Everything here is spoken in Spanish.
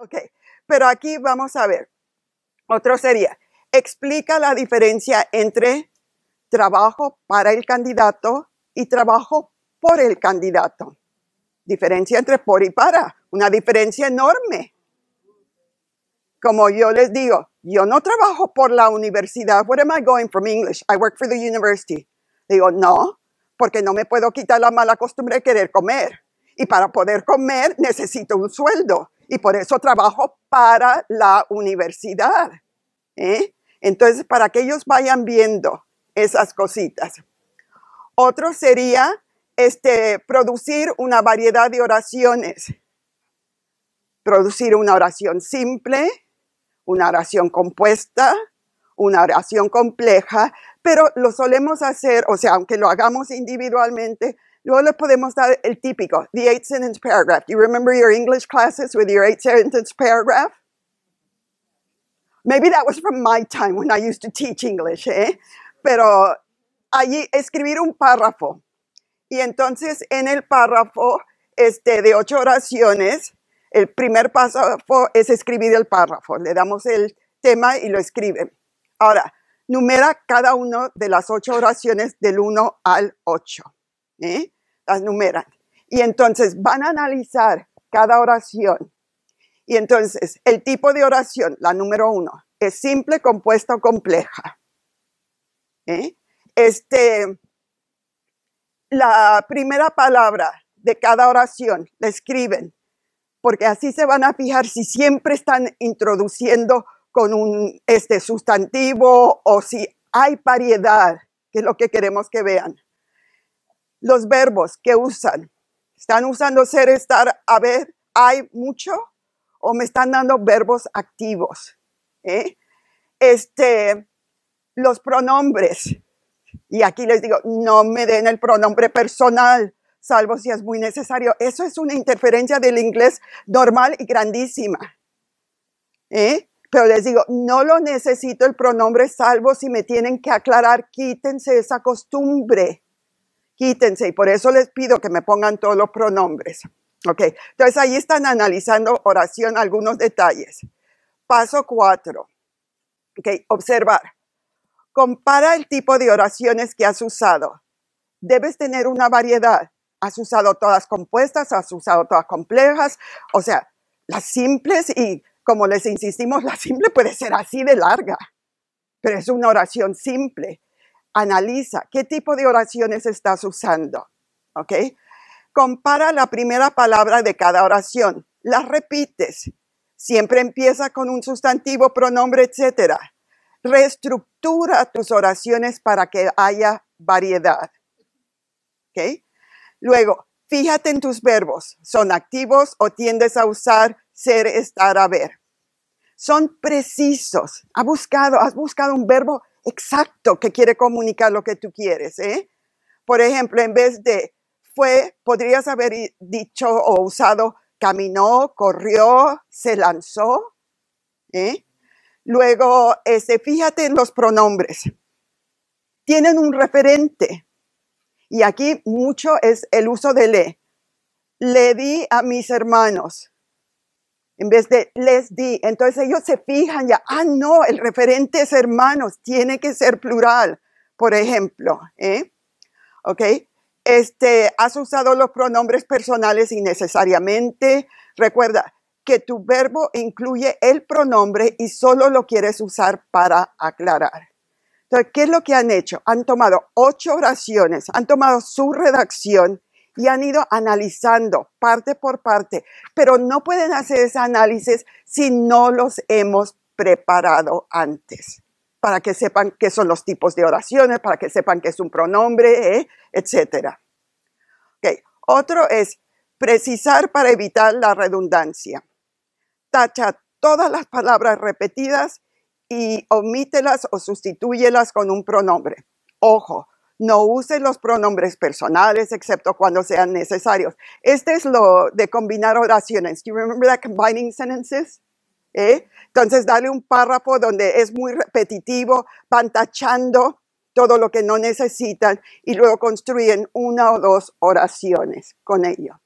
Ok, pero aquí vamos a ver. Otro sería, explica la diferencia entre trabajo para el candidato y trabajo por el candidato. Diferencia entre por y para, una diferencia enorme. Como yo les digo, yo no trabajo por la universidad. Where am I going from English? I work for the university. Digo, no, porque no me puedo quitar la mala costumbre de querer comer. Y para poder comer necesito un sueldo y por eso trabajo para la universidad. ¿eh? Entonces, para que ellos vayan viendo esas cositas. Otro sería este, producir una variedad de oraciones. Producir una oración simple, una oración compuesta, una oración compleja, pero lo solemos hacer, o sea, aunque lo hagamos individualmente, Luego le podemos dar el típico, the eight sentence paragraph. You remember your English classes with your eight sentence paragraph? Maybe that was from my time when I used to teach English, ¿eh? Pero allí escribir un párrafo. Y entonces en el párrafo este, de ocho oraciones, el primer paso es escribir el párrafo. Le damos el tema y lo escribe. Ahora, numera cada una de las ocho oraciones del 1 al 8. ¿eh? las numeran. Y entonces van a analizar cada oración. Y entonces el tipo de oración, la número uno, es simple, compuesta o compleja. ¿Eh? Este, la primera palabra de cada oración la escriben, porque así se van a fijar si siempre están introduciendo con un este, sustantivo o si hay variedad, que es lo que queremos que vean los verbos que usan. ¿Están usando ser, estar, haber, hay, mucho? ¿O me están dando verbos activos? ¿Eh? Este, los pronombres. Y aquí les digo, no me den el pronombre personal, salvo si es muy necesario. Eso es una interferencia del inglés normal y grandísima. ¿Eh? Pero les digo, no lo necesito el pronombre salvo si me tienen que aclarar, quítense esa costumbre quítense. Y por eso les pido que me pongan todos los pronombres. Ok, entonces ahí están analizando oración algunos detalles. Paso cuatro. Ok, observar. Compara el tipo de oraciones que has usado. Debes tener una variedad. Has usado todas compuestas, has usado todas complejas, o sea, las simples y como les insistimos, la simple puede ser así de larga, pero es una oración simple analiza qué tipo de oraciones estás usando. ¿Ok? Compara la primera palabra de cada oración. Las repites. Siempre empieza con un sustantivo, pronombre, etc. Reestructura tus oraciones para que haya variedad. ¿Ok? Luego, fíjate en tus verbos. ¿Son activos o tiendes a usar ser, estar, haber? Son precisos. ¿Has buscado, has buscado un verbo exacto que quiere comunicar lo que tú quieres. ¿eh? Por ejemplo, en vez de fue, podrías haber dicho o usado caminó, corrió, se lanzó. ¿eh? Luego, este, fíjate en los pronombres. Tienen un referente. Y aquí mucho es el uso de le. Le di a mis hermanos en vez de les di. Entonces ellos se fijan ya, ah, no, el referente es hermanos, tiene que ser plural, por ejemplo. ¿eh? ¿Ok? Este, has usado los pronombres personales innecesariamente. Recuerda que tu verbo incluye el pronombre y solo lo quieres usar para aclarar. Entonces, ¿qué es lo que han hecho? Han tomado ocho oraciones, han tomado su redacción y han ido analizando parte por parte, pero no pueden hacer ese análisis si no los hemos preparado antes, para que sepan qué son los tipos de oraciones, para que sepan qué es un pronombre, ¿eh? etc. Okay. Otro es precisar para evitar la redundancia. Tacha todas las palabras repetidas y omítelas o sustitúyelas con un pronombre. Ojo, no use los pronombres personales excepto cuando sean necesarios. Este es lo de combinar oraciones. Do you remember that combining sentences? ¿Eh? Entonces, dale un párrafo donde es muy repetitivo, pantachando todo lo que no necesitan y luego construyen una o dos oraciones con ello.